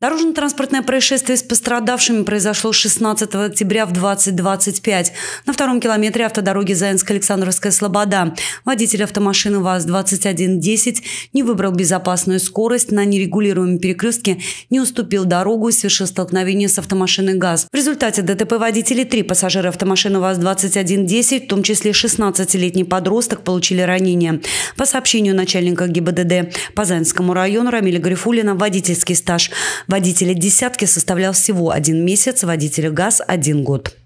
Дорожно-транспортное происшествие с пострадавшими произошло 16 октября в 20.25 на втором километре автодороги Заинск-Александровская Слобода. Водитель автомашины ВАЗ-2110 не выбрал безопасную скорость, на нерегулируемом перекрестке не уступил дорогу и совершил столкновение с автомашиной ГАЗ. В результате ДТП водители три пассажира автомашины ВАЗ-2110, в том числе 16-летний подросток, получили ранения. По сообщению начальника ГИБДД по Заинскому району Рамиля Грифулина, водительский стаж Водителя десятки составлял всего один месяц, водителя ГАЗ – один год.